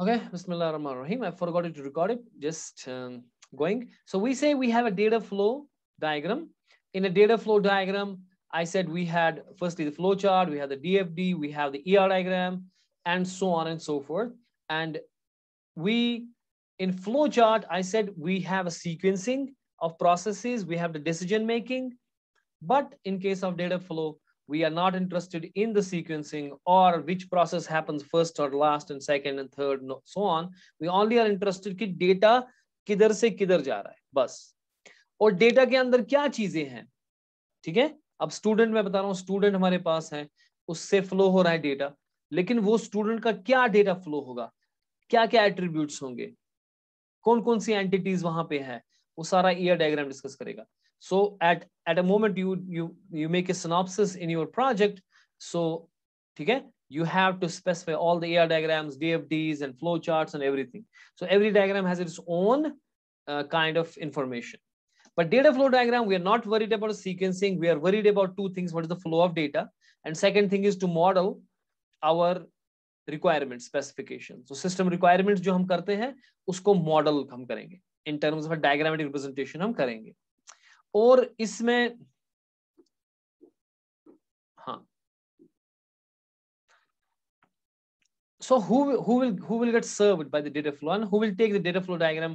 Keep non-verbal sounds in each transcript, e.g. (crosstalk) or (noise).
Okay, Bismillah ar-Rahman rahim I forgot to record it, just um, going. So we say we have a data flow diagram. In a data flow diagram, I said we had firstly the flow chart, we have the DFD, we have the ER diagram, and so on and so forth. And we, in flow chart, I said we have a sequencing of processes, we have the decision making. But in case of data flow, we are not interested in the sequencing or which process happens first or last and second and third and so on we only are interested कि data किधर से किधर जा रहा है बस और data के अंदर क्या चीजें हैं ठीक है अब स्टूडेंट मैं बता रहा हूँ स्टूडेंट हमारे पास है उससे फ्लो हो रहा है डेटा लेकिन वो स्टूडेंट का क्या डेटा फ्लो होगा क्या क्या एट्रीब्यूट्स होंगे कौन कौन सी एंटिटीज वहां पे है वो सारा ईयर डायग्राम डिस्कस करेगा So at at a moment you you you make a synopsis in your project. So okay, you have to specify all the AR diagrams, DFDs, and flowcharts and everything. So every diagram has its own uh, kind of information. But data flow diagram, we are not worried about sequencing. We are worried about two things. What is the flow of data? And second thing is to model our requirements specification. So system requirements, जो हम करते हैं उसको model हम करेंगे in terms of diagrammatic representation हम करेंगे और इसमें so who who will who will get served by the data flow and who will take the data flow diagram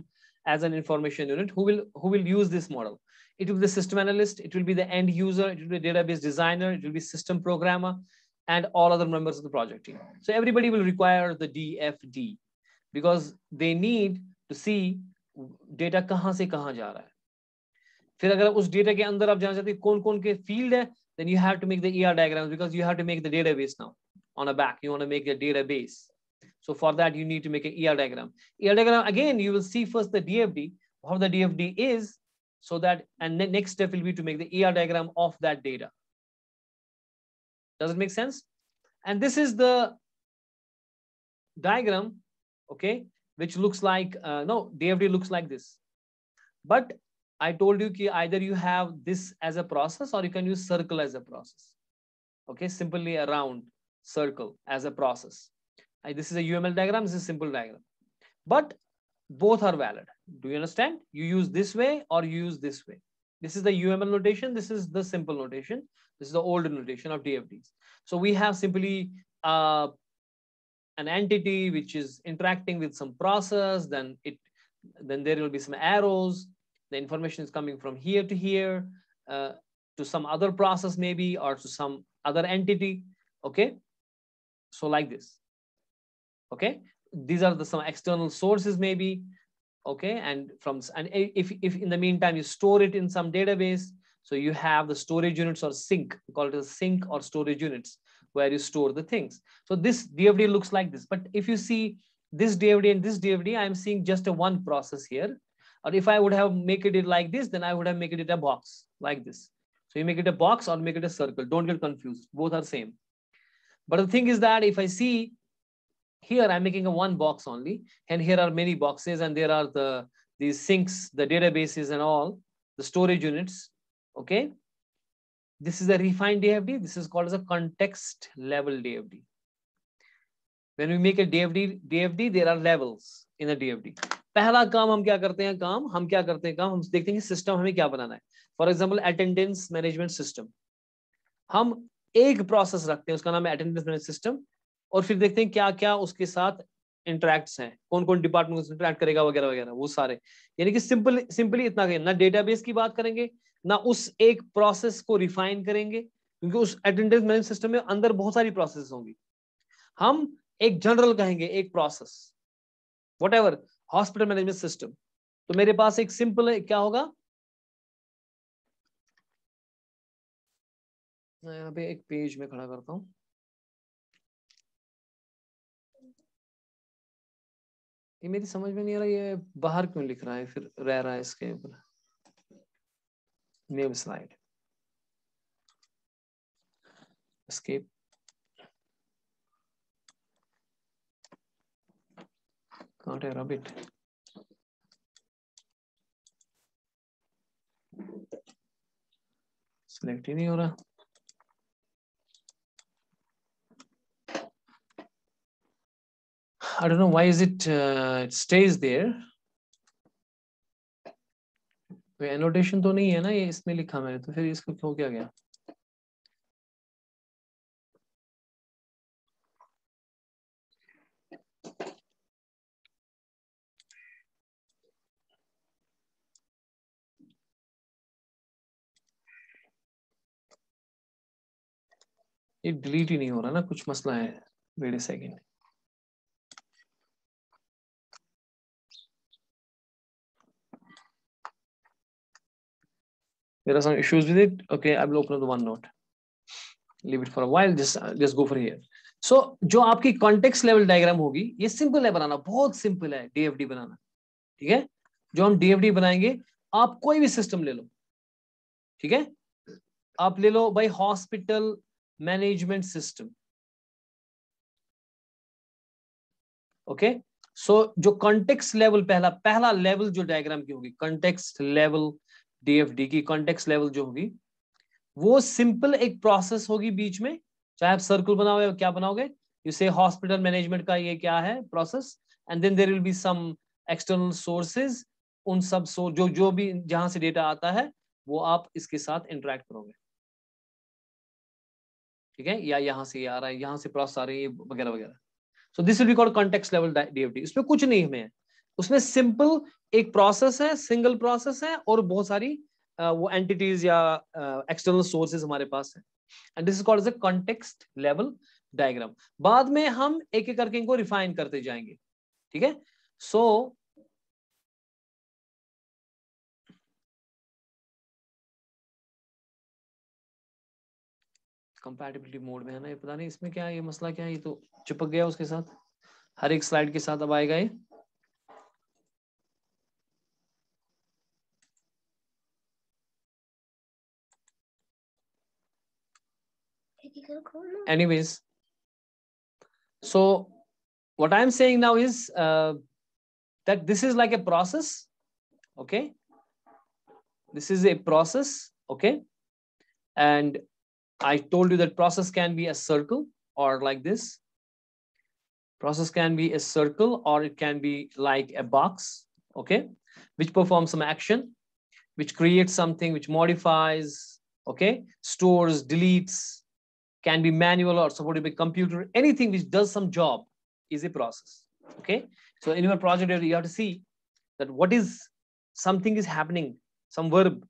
as an information unit who will who will use this model it will be the system analyst it will be the end user it will be database designer it will be system programmer and all other members of the project team so everybody will require the dfd because they need to see data kahan se kahan ja raha फिर अगर उस data के अंदर आप जाना चाहते हैं कौन कौन के फील्ड है then you have to make the ER diagrams because you have to make the database now on a back you want to make the database so for that you need to make an ER diagram ER diagram again you will see first the DFD how the DFD is so that and the next step will be to make the ER diagram of that data does it make sense and this is the diagram okay which looks like uh, no DFD looks like this but I told you ki either you have this as a process or you can use circle as a process. Okay, simply around circle as a process. I, this is a UML diagram, this is a simple diagram. But both are valid. Do you understand? You use this way or you use this way. This is the UML notation. This is the simple notation. This is the old notation of DFDs. So we have simply uh, an entity which is interacting with some process. Then it, then there will be some arrows the information is coming from here to here uh, to some other process maybe or to some other entity okay so like this okay these are the some external sources maybe okay and from and if if in the meantime you store it in some database so you have the storage units or sync we call it a sync or storage units where you store the things so this dfd looks like this but if you see this dfd and this dfd i'm seeing just a one process here or if I would have make it like this, then I would have make it a box like this. So you make it a box or make it a circle. Don't get confused. Both are same. But the thing is that if I see here, I'm making a one box only, and here are many boxes, and there are the these sinks, the databases and all, the storage units, okay? This is a refined DFD. This is called as a context level DFD. When we make a DFD, DFD, there are levels in a DFD. पहला काम हम क्या करते हैं काम हम क्या करते हैं काम हम देखते हैं सिस्टम हमें क्या बनाना है for example attendance management system हम एक प्रोसेस रखते हैं उसका नाम है अटेंडेंस मैनेज सिस्टम और फिर देखते हैं क्या क्या उसके साथ इंटरेक्ट्स हैं कौन कौन डिपार्टमेंट इंटरेक्ट करेगा वगैरह वगैरह वो सारे यानी कि सिंपल सिंपली इतना करें ना डेटाबेस की बात करेंगे ना उस एक प्रोसेस को रिफाइन करेंगे क्योंकि उस अटेंडेंस मैनेज सिस्टम में अंदर बहुत सारी प्रोसेस होंगी हम एक जनरल कहेंगे एक process what hospital management system तो मेरे पास एक सिंपल है क्या होगा मैं यहाँ पे एक पेज में खड़ा करता हूं ये मेरी समझ में नहीं आ रहा ये बाहर क्यों लिख रहा है फिर रह रहा है इसके ऊपर name slide escape Not a rabbit. Select ही नहीं हो रहा I don't know why is it, uh, it stays there. कोई एनोटेशन तो नहीं है ना ये इसमें लिखा मैंने तो फिर इसको हो क्या गया ये डिलीट ही नहीं हो रहा ना कुछ मसला है wait second there are some issues with it okay i will open up the onenote leave it for a while just just go for here so जो आपकी context level diagram होगी ये simple है बनाना बहुत simple है DFD बनाना ठीक है जो हम DFD बनाएंगे आप कोई भी system ले लो ठीक है आप ले लो भाई hospital management system okay so so, जो कॉन्टेक्स्ट लेवल पहला पहला लेवल जो डायग्राम की होगी कॉन्टेक्स्ट लेवल डीएफडी की कॉन्टेक्स्ट लेवल जो होगी वो सिंपल एक प्रोसेस होगी बीच में चाहे आप सर्कल बनाओ या क्या बनाओगे यू से हॉस्पिटल मैनेजमेंट का ये क्या है process and then there will be some external sources उन सब सोर्स जो जो भी जहां से डेटा आता है वो आप इसके साथ इंटरेक्ट करोगे ठीक है या यहाँ से आ रहा है यहाँ से प्रोसेस आ रही है वगैरह वगैरह so this will be called context level DFD इसमें कुछ नहीं है उसमें सिंपल एक प्रोसेस है सिंगल प्रोसेस है और बहुत सारी वो एंटिटीज या एक्सटर्नल सोर्सेज हमारे पास है and this is called as a context level diagram बाद में हम एक एक करके इनको रिफाइन करते जाएंगे ठीक है सो कंपैटिबिलिटी मोड में है ना ये पता नहीं इसमें क्या ये मसला क्या है ये तो चिपक गया उसके साथ हर एक स्लाइड के साथ अब आएगा ये anyways so what I am saying now is that this is like a process okay this is a process okay and I told you that process can be a circle or like this. Process can be a circle or it can be like a box, okay, which performs some action, which creates something, which modifies, okay, stores, deletes, can be manual or supported by computer, anything which does some job is a process, okay? So in your project, you have to see that what is, something is happening, some verb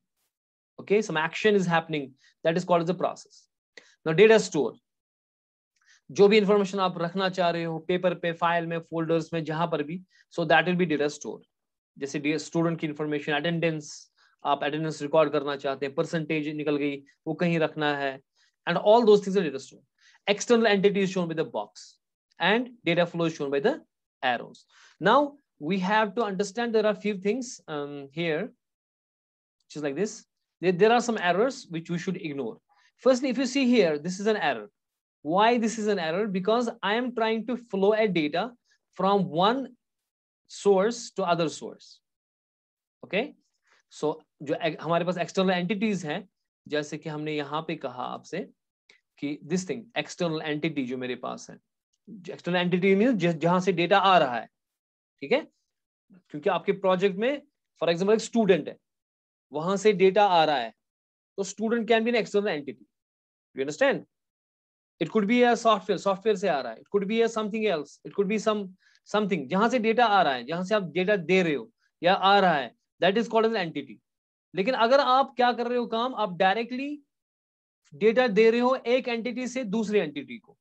okay some action is happening that is called as a process now data store जो भी information आप रखना चाह रहे हो paper पे file में folders में जहां पर भी so that will be data store जैसे स्टूडेंट की इंफॉर्मेशन अटेंडेंस आप अटेंडेंस रिकॉर्ड करना चाहते हैं परसेंटेज निकल गई वो कहीं रखना है and all those things are data store external entity is shown by the box and data flow is shown by the arrows now we have to understand there are few things um, here just like this there there are some errors which we should ignore. Firstly, if you see here, this is an error. Why this is an error? Because I am trying to flow a data from one source to other source. Okay. So so, जो हमारे पास external entities हैं जैसे कि हमने यहाँ पे कहा आपसे कि दिस थिंग एक्सटर्नल एंटिटी जो मेरे पास है एक्सटर्नल एंटिटी मीन जहां से डेटा आ रहा है ठीक है क्योंकि आपके प्रोजेक्ट में फॉर एग्जाम्पल एक स्टूडेंट है वहां से डेटा आ रहा है तो student can be an external entity you understand it could be a software software से आ रहा है it could be a something else it could be some something जहां से डेटा आ रहा है जहां से आप डेटा दे रहे हो या आ रहा है that is called an entity लेकिन अगर आप क्या कर रहे हो काम आप डायरेक्टली डेटा दे रहे हो एक एंटिटी से दूसरे एंटिटी को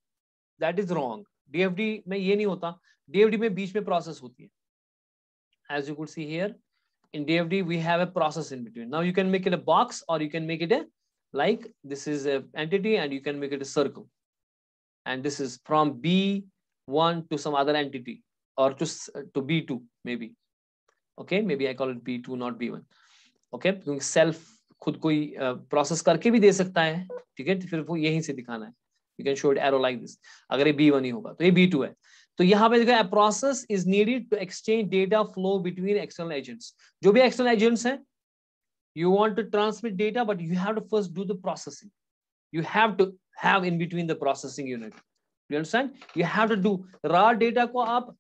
दैट इज रॉन्ग डीएफडी में ये नहीं होता डीएफडी में बीच में प्रोसेस होती है as you could see here in DFD, we have a process in between. Now you can make it a box or you can make it a, like this is a entity and you can make it a circle. And this is from B1 to some other entity or to, to B2 maybe. Okay, maybe I call it B2, not B1. Okay, क्योंकि self खुद कोई process करके भी दे सकता है ठीक है फिर वो यहीं से दिखाना है you can show it arrow like this अगर ये one ही होगा तो ये B टू है तो यहाँ पे देखो a process is needed to exchange data flow between external agents जो भी एक्सटर्नल एजेंट्स हैं you want to transmit data but you have to first do the processing you have to have in between the processing unit you understand you have to do raw data को आप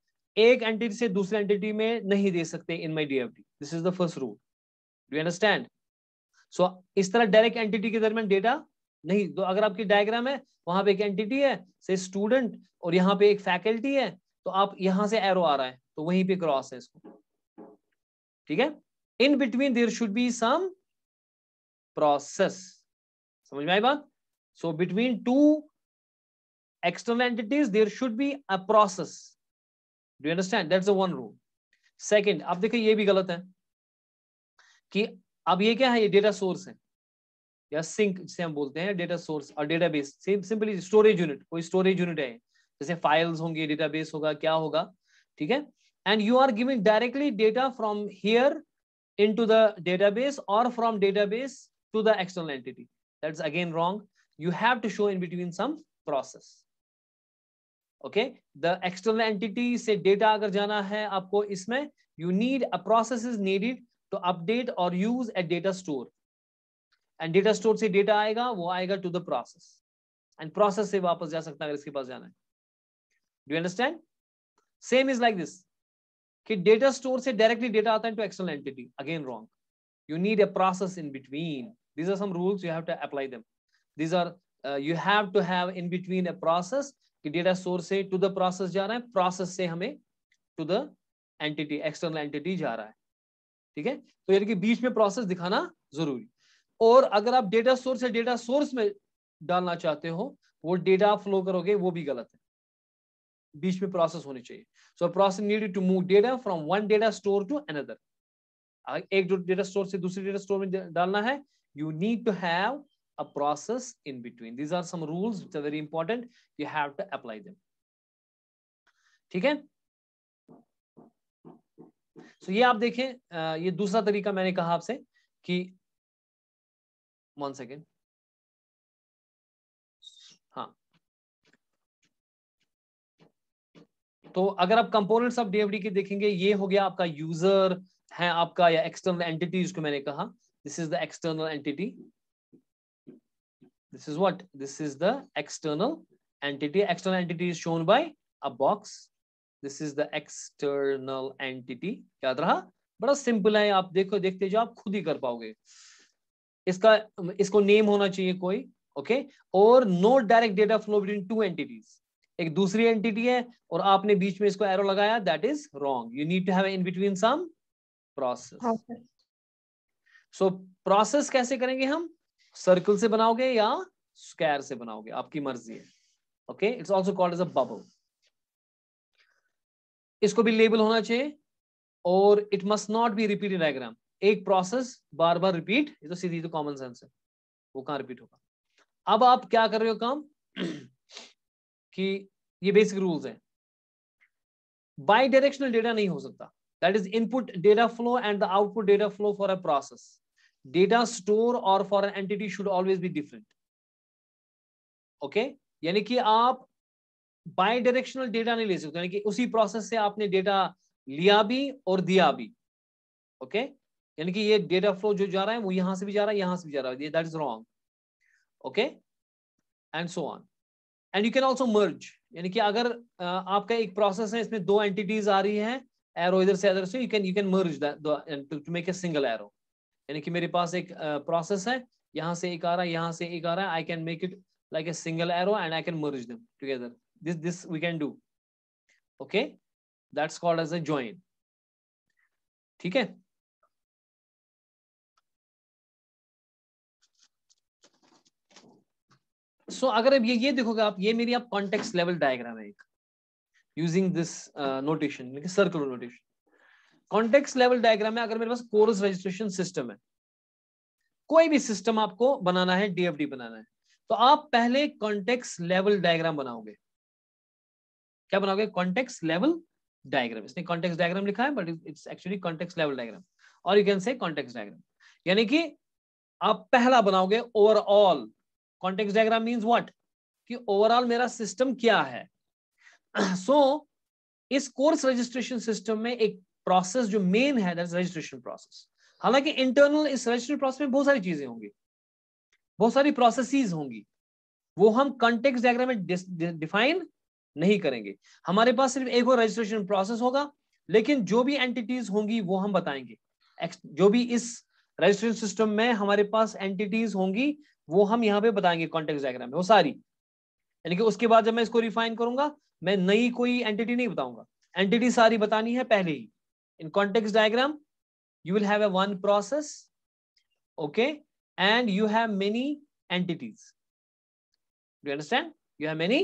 एक entity से दूसरे entity में नहीं दे सकते in my D F this is the first rule do understand so इस तरह डायरेक्ट एंटिटी के दरमियान डेटा नहीं तो अगर आपकी डायग्राम है वहां पे एक एंटिटी है से स्टूडेंट और यहाँ पे एक फैकल्टी है तो आप यहां से एरो आ रहा है तो वहीं पे क्रॉस है इसको ठीक है in between there should be some process समझ में आई बात so between two external entities there should be a process do understand that's a one rule second आप देखिए ये भी गलत है कि अब ये क्या है ये डेटा सोर्स है या सिंक जिसे हम बोलते हैं डेटा सोर्स और data base simply storage unit कोई स्टोरेज यूनिट है जैसे फाइल्स होंगे डेटा बेस होगा क्या होगा ठीक है and you are giving directly data from here into the data डेटा बेस और from data base to the external entity that's again wrong you have to show in between some process okay the external entity से data अगर जाना है आपको इसमें you need a process is needed to update और use a data store and data store से data आएगा वो आएगा to the process and process से वापस जा सकता है अगर इसके पास जाना है do understand same is like this कि डेटा स्टोर से डायरेक्टली डेटा आता है to external entity again wrong you need a process in between this are some rules you have to apply them this are you have to have in between a process कि data store से to the process जा रहा है process से हमें to the entity external entity जा रहा है ठीक है तो यानी कि बीच में प्रोसेस दिखाना जरूरी और अगर आप डेटा सोर्स या डेटा सोर्स में डालना चाहते हो वो डेटा आप फ्लो करोगे वो भी गलत है बीच में प्रोसेस होनी चाहिए so process needed to move data from one data store to another एक डेटा स्टोर से दूसरे डेटा स्टोर में डालना है you need to have a process in between these are some rules which are very important you have to apply them ठीक है so ये आप देखें ये दूसरा तरीका मैंने कहा आपसे कि वन सेकेंड हाँ तो अगर आप कंपोनेंट्स ऑफ डीएफडी के देखेंगे ये हो गया आपका यूजर है आपका या एक्सटर्नल एंटिटी जिसको मैंने कहा this is the external entity this is what this is the external entity external entity is shown by a box this is the external entity याद रहा बड़ा सिंपल है आप देखो देखते जाओ आप खुद ही कर पाओगे इसका इसको नेम होना चाहिए कोई ओके okay? और no direct data flow between two entities एक दूसरी एंटिटी है और आपने बीच में इसको एरो लगाया that is wrong you need to have in between some process so process कैसे करेंगे हम सर्कल से बनाओगे या स्क्वायर से बनाओगे आपकी मर्जी है okay it's also called as a bubble इसको भी लेबल होना चाहिए और it must not be repeat diagram एक प्रोसेस बार बार रिपीट ये तो सीधी तो कॉमन सेंस है वो कहां रिपीट होगा अब आप क्या कर रहे हो काम (clears throat) कि ये बेसिक रूल्स हैं बाई डायरेक्शनल डेटा नहीं हो सकता that is input data flow and the output data flow for a process data store और for an entity should always be different okay यानी कि आप बाई डायरेक्शनल डेटा नहीं ले सकते यानी कि उसी प्रोसेस से आपने डेटा लिया भी और दिया भी ओके okay? यानी कि ये डेटा फ्लो जो जा रहा है वो यहां से भी जा रहा है यहां से भी जा रहा है that is wrong okay and so on and you can also merge यानी कि अगर uh, आपका एक प्रोसेस है इसमें दो एंटिटीज आ रही है एरो इधर से इधर से you can you can merge to make a single arrow यानी कि मेरे पास एक प्रोसेस uh, है यहां से एक आ रहा है यहां से एक आ रहा है I can make it like a single arrow and I can merge them together this this we can do okay that's called as a join ठीक है सो so, अगर अब ये ये देखोगे आप ये मेरी आप कॉन्टेक्स लेवल डायग्राम है एक using this notation circular notation context level diagram में अगर मेरे पास कोर्स रजिस्ट्रेशन सिस्टम है कोई भी सिस्टम आपको बनाना है डीएफडी बनाना है तो आप पहले कॉन्टेक्स लेवल डायग्राम बनाओगे क्या बनाओगे कॉन्टेक्स लेवल डायग्राम इसने कॉन्टेक्स डायग्राम लिखा है but it's actually context level diagram और you can say context diagram यानी कि आप पहला बनाओगे overall context diagram means what कि ओवरऑल मेरा सिस्टम क्या है सो (clears throat) so, इस कोर्स रजिस्ट्रेशन सिस्टम में एक प्रोसेस जो मेन है रजिस्ट्रेशन प्रोसेस हालांकि इंटरनल इस रजिस्ट्रेशन प्रोसेस में बहुत सारी चीजें होंगी बहुत सारी प्रोसेसेस होंगी वो हम कॉन्टेक्स डायग्राम में डिफाइन नहीं करेंगे हमारे पास सिर्फ एक और रजिस्ट्रेशन प्रोसेस होगा लेकिन जो भी एंटिटीज होंगी वो हम बताएंगे जो भी इस रजिस्ट्रेशन सिस्टम में हमारे पास एंटिटीज होंगी वो हम यहाँ पे बताएंगे कॉन्टेक्ट डायग्राम में वो सारी यानी कि उसके बाद जब मैं इसको रिफाइन करूंगा मैं नई कोई एंटिटी नहीं बताऊंगा एंटिटी सारी बतानी है पहले ही in context diagram you will have a one process okay and you have many entities do understand you have many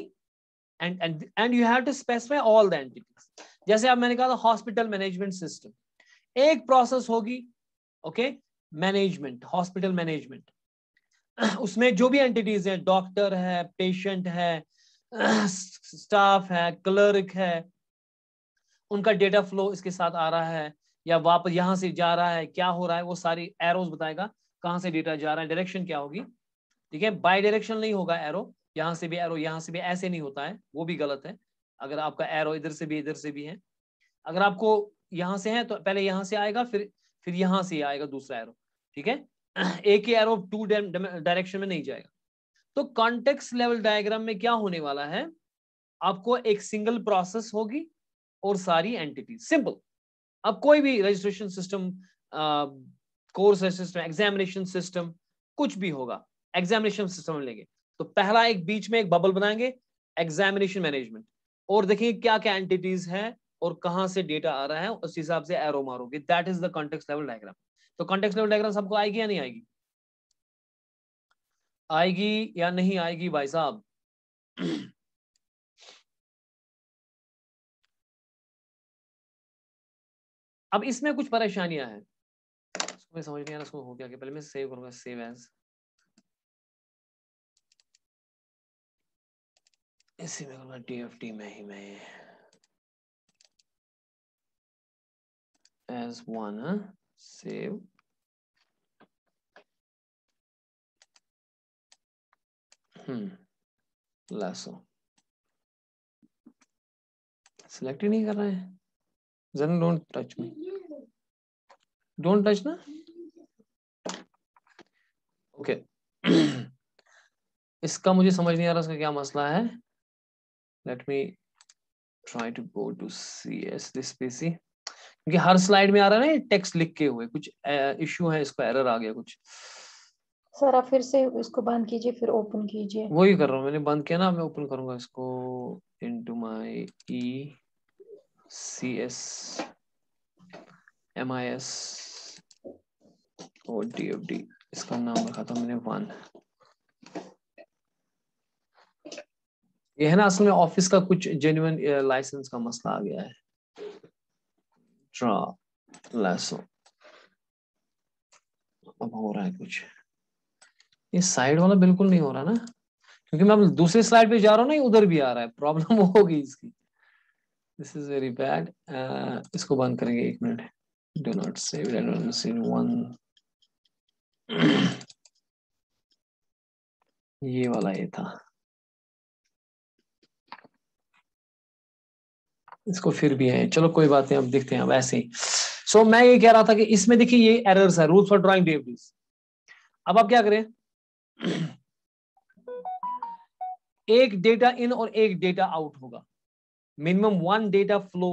and and and you have to specify all the entities जैसे आप मैंने कहा था हॉस्पिटल मैनेजमेंट सिस्टम एक process होगी okay management hospital management (clears throat) उसमें जो भी एंटिटीज हैं डॉक्टर है पेशेंट है स्टाफ (clears throat) है क्लर्क है उनका डेटा फ्लो इसके साथ आ रहा है या वापस यहाँ से जा रहा है क्या हो रहा है वो सारी एरोज बताएगा कहाँ से डेटा जा रहा है डायरेक्शन क्या होगी ठीक है बाय डायरेक्शन नहीं होगा एरो यहाँ से भी एरो यहाँ से भी ऐसे नहीं होता है वो भी गलत है अगर आपका एरो इधर से भी इधर से भी है अगर आपको यहां से है तो पहले यहाँ से आएगा फिर फिर यहाँ से आएगा दूसरा एरो ठीक है एक ही एरो टू डायरेक्शन में नहीं जाएगा तो कॉन्टेक्स लेवल डायग्राम में क्या होने वाला है आपको एक सिंगल प्रोसेस होगी और सारी एंटिटी सिंपल अब कोई भी registration system course system examination system कुछ भी होगा एग्जामिनेशन सिस्टम लेंगे तो पहला एक बीच में एक बबल बनाएंगे एग्जामिनेशन मैनेजमेंट और देखिए क्या क्या एंटिटीज हैं और कहाँ से डेटा आ रहा है उस हिसाब से एरो मारोगे that is the context level diagram तो कॉन्टेक्स्ट लेवल डायग्राम सबको आएगी या नहीं आएगी आएगी या नहीं आएगी भाई साहब अब इसमें कुछ परेशानियां हैं इसको समझ नहीं आ रहा हो हो क्या पहले मैं सेव करूंगा सेव एज इसी में करूंगा टीएफटी में ही मैं as one save hmm hmm, lasso select ही नहीं कर रहे हैं जन touch me don't don't touch ना ओके okay. (clears throat) इसका मुझे समझ नहीं आ रहा इसका क्या मसला है let me try to go to C S this P C क्योंकि हर स्लाइड में आ रहा है ना टेक्स्ट के हुए कुछ इश्यू है इसका एरर आ गया कुछ सर आप फिर से इसको बंद कीजिए फिर ओपन कीजिए वही कर रहा हूँ मैंने बंद किया ना मैं ओपन करूंगा इसको into my E C S M I S और डी एफ डी इसका नाम रखा था मैंने वन ये है ना असल में ऑफिस का कुछ जेन्युन लाइसेंस का मसला आ गया है draw lasso अब हो रहा है कुछ ये साइड वाला बिल्कुल नहीं हो रहा ना क्योंकि मैं दूसरी स्लाइड पे जा रहा हूँ ना उधर भी आ रहा है प्रॉब्लम (laughs) होगी इसकी दिस इज वेरी बैड इसको बंद करेंगे एक minute do not save one ये वाला ये था इसको फिर भी है चलो कोई बात नहीं अब देखते हैं अब ऐसे ही सो so, मैं ये कह रहा था कि इसमें देखिए ये एरर्स है रूल्स फॉर ड्राइंग डेवरीज अब आप क्या करें एक डेटा इन और एक डेटा आउट होगा minimum one data flow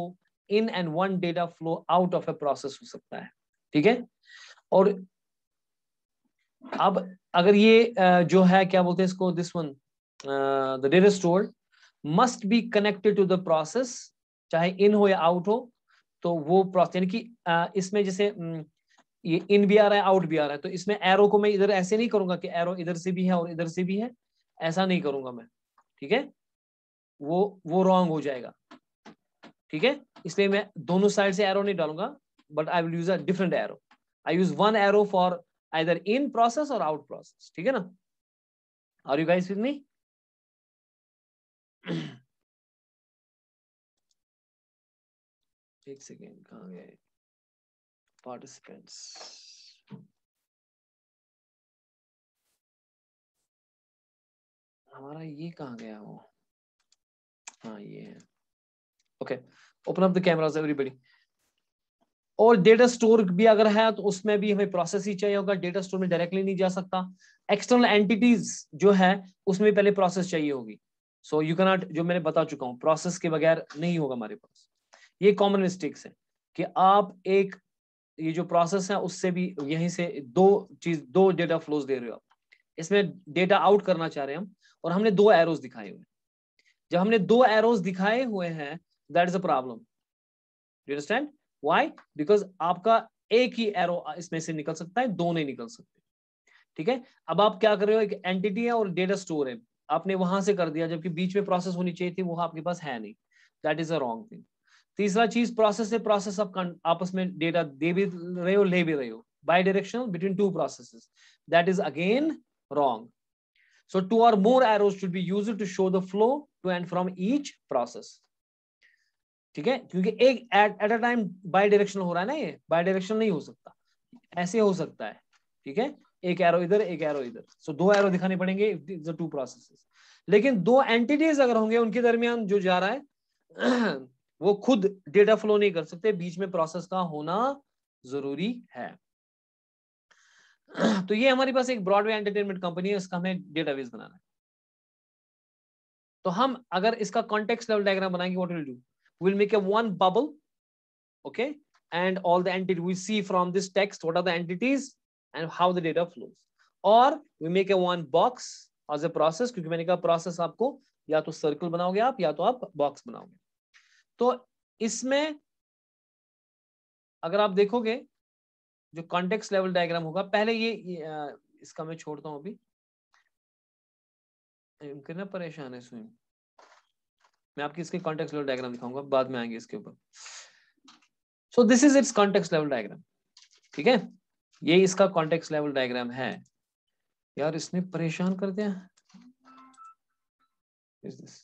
in and one data flow out of a process हो सकता है ठीक है और अब अगर ये जो है क्या बोलते हैं इसको this one the data store must be connected to the process चाहे इन हो या आउट हो तो वो प्रोसेस यानी कि इसमें जैसे ये इन भी आ रहा है आउट भी आ रहा है तो इसमें एरो को मैं इधर ऐसे नहीं करूंगा कि एरो इधर से भी है और इधर से भी है ऐसा नहीं करूंगा मैं ठीक है वो वो रॉन्ग हो जाएगा ठीक है इसलिए मैं दोनों साइड से एरो नहीं डालूंगा but I will use a different arrow I use one arrow for either in process और आउट प्रोसेस ठीक है ना are you guys with me एक सेकेंड कहाँ गए पार्टिसिपेंट्स हमारा ये कहाँ गया वो हाँ ये है okay open up the cameras everybody और डेटा स्टोर भी अगर है तो उसमें भी हमें प्रोसेस ही चाहिए होगा डेटा स्टोर में डायरेक्टली नहीं जा सकता एक्सटर्नल एंटिटीज जो है उसमें पहले प्रोसेस चाहिए होगी सो यू कैन नॉट जो मैंने बता चुका हूँ प्रोसेस के बगैर नहीं होगा हमारे पास ये कॉमन मिस्टेक्स है कि आप एक ये जो प्रोसेस है उससे भी यहीं से दो चीज दो डेटा फ्लोज दे रहे हो आप इसमें डेटा आउट करना चाह रहे हैं हम और हमने दो एरोज दिखाए हुए जब हमने दो एरोज दिखाए हुए हैं that is a problem because आपका एक ही एरो इसमें से निकल सकता है दो नहीं निकल सकते ठीक है अब आप क्या कर रहे हो एक एंटिटी है और डेटा स्टोर है आपने वहां से कर दिया जबकि बीच में प्रोसेस होनी चाहिए थी वो आपके पास है नहीं that is a wrong thing तीसरा चीज प्रोसेस से प्रोसेस आप आपस में डेटा दे भी रहे हो ले भी रहे हो bidirectional between two process that is again wrong so two or more arrows should be used to show the flow to and from each process. ठीक है क्योंकि एक at a time bidirectional हो रहा है ना ये by directional नहीं हो सकता ऐसे हो सकता है ठीक है एक एरो इधर एक एरो इधर सो so, दो एरो दिखाने पड़ेंगे टू प्रोसेसेस लेकिन दो एंटिटीज अगर होंगे उनके दरमियान जो जा रहा है वो खुद डेटा फ्लो नहीं कर सकते बीच में प्रोसेस का होना जरूरी है (clears throat) तो ये हमारे पास एक ब्रॉडवे एंटरटेनमेंट कंपनी है इसका हमें डेटाबेस बनाना है तो हम अगर इसका कॉन्टेक्स लेवल डायग्राम बनाएंगे what will do will make a one bubble okay and all the entity we see from this text what are the entities and how the data flows और we make a one box as a process क्योंकि मैंने कहा process आपको या तो circle बनाओगे आप या तो आप बॉक्स बनाओगे तो इसमें अगर आप देखोगे जो कॉन्टेक्स्ट लेवल डायग्राम होगा पहले ये, ये इसका मैं छोड़ता हूं अभी कितना परेशान है स्वयं मैं आपकी इसके कॉन्टेक्स्ट लेवल डायग्राम दिखाऊंगा बाद में आएंगे इसके ऊपर so this is it's context level diagram ठीक है ये इसका कॉन्टेक्स्ट लेवल डायग्राम है यार इसने परेशान कर दिया इस this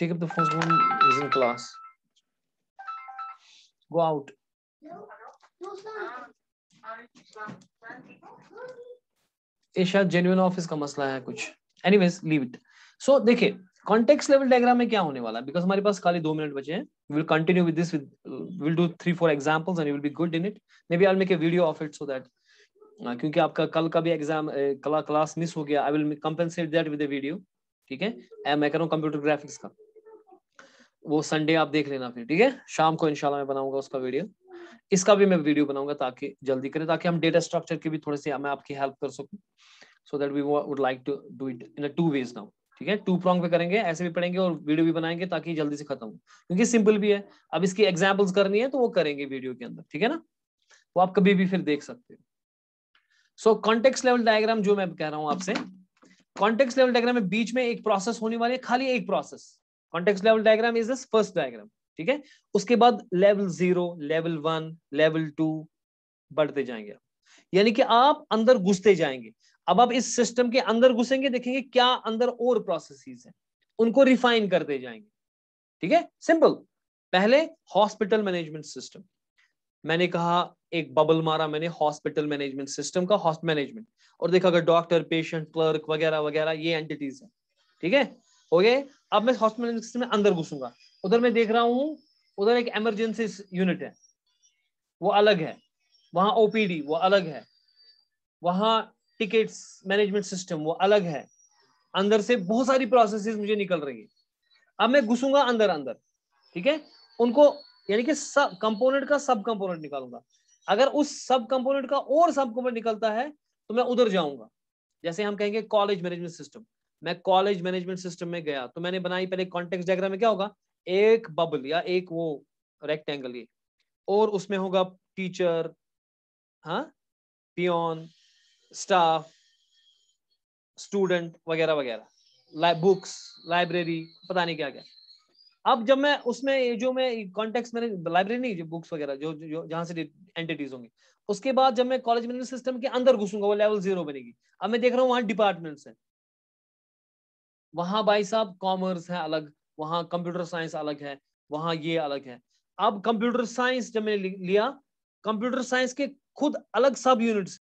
Take up the phone. Someone is in class. Go out. Isha, genuine office का मसला है कुछ एनीवेज लीव इट सो देखिए कॉन्टेक्स्ट लेवल डायग्राम में क्या होने वाला है बिकॉज हमारे पास खाली दो मिनट बचे हैं will continue with this with will do three four examples and will be good in it may be I will make a video of it so that क्योंकि आपका कल का भी एग्जाम uh, कला क्लास मिस हो गया I will compensate that with a video ठीक है मैं कर रहा हूँ कंप्यूटर ग्राफिक्स का वो संडे आप देख लेना फिर ठीक है शाम को इनशाला मैं बनाऊंगा उसका वीडियो इसका भी मैं वीडियो बनाऊंगा ताकि जल्दी करें ताकि हम डेटा स्ट्रक्चर के भी थोड़े से मैं आपकी हेल्प कर सकूं so that we would like to do it in two ways now ठीक है टू प्रॉन्ग पे करेंगे ऐसे भी पढ़ेंगे और वीडियो भी बनाएंगे ताकि जल्दी से खत्म हो क्योंकि सिंपल भी है अब इसकी एग्जाम्पल्स करनी है तो वो करेंगे वीडियो के अंदर ठीक है ना वो आप कभी भी फिर देख सकते हो सो कॉन्टेक्स लेवल डायग्राम जो मैं कह रहा हूँ आपसे कॉन्टेक्स लेवल डायग्राम में बीच में एक प्रोसेस होने वाली है खाली एक process context level diagram is this first diagram ठीक है उसके बाद level zero level one level two बढ़ते जाएंगे यानी कि आप अंदर घुसते जाएंगे अब आप इस सिस्टम के अंदर घुसेंगे देखेंगे क्या अंदर और प्रोसेसेस हैं उनको रिफाइन करते जाएंगे ठीक है सिंपल पहले हॉस्पिटल मैनेजमेंट सिस्टम मैंने कहा एक बबल मारा मैंने हॉस्पिटल मैनेजमेंट सिस्टम का हॉस्ट मैनेजमेंट और देखा अगर डॉक्टर पेशेंट क्लर्क वगैरह वगैरह ये एंटिटीज है ठीक है हो गए अब मैं हॉस्पिटल सिस्टम में अंदर घुसूंगा उधर मैं देख रहा हूँ उधर एक एमरजेंसी यूनिट है वो अलग है वहाँ ओपीडी वो अलग है वहाँ टिकट्स मैनेजमेंट सिस्टम वो अलग है अंदर से बहुत सारी प्रोसेसेस मुझे निकल रही है अब मैं घुसूंगा अंदर अंदर ठीक है उनको यानी कि सब कंपोनेंट का सब कंपोनेंट निकालूंगा अगर उस सब कंपोनेंट का और सब कंपोनेंट निकलता है तो मैं उधर जाऊंगा जैसे हम कहेंगे कॉलेज मैनेजमेंट सिस्टम मैं कॉलेज मैनेजमेंट सिस्टम में गया तो मैंने बनाई पहले कॉन्टेक्स डायग्राम में क्या होगा एक बबल या एक वो रेक्टेंगल ये और उसमें होगा टीचर हाँ पियोन स्टाफ स्टूडेंट वगैरह वगैरह बुक्स लाइब्रेरी पता नहीं क्या क्या अब जब मैं उसमें जो मैं कॉन्टेक्स मैंने लाइब्रेरी नहीं जो बुक्स वगैरह जो जो जहाँ से एंटिटीज होंगी उसके बाद जब मैं कॉलेज मैनेजमेंट सिस्टम के अंदर घुसूंगा वो लेवल जीरो बनेगी अब मैं देख रहा हूँ वहाँ डिपार्टमेंट्स हैं वहां भाई साहब कॉमर्स है अलग वहां कंप्यूटर साइंस अलग है वहां ये अलग है अब कंप्यूटर साइंस जब मैंने लिया कंप्यूटर साइंस के खुद अलग सब यूनिट्स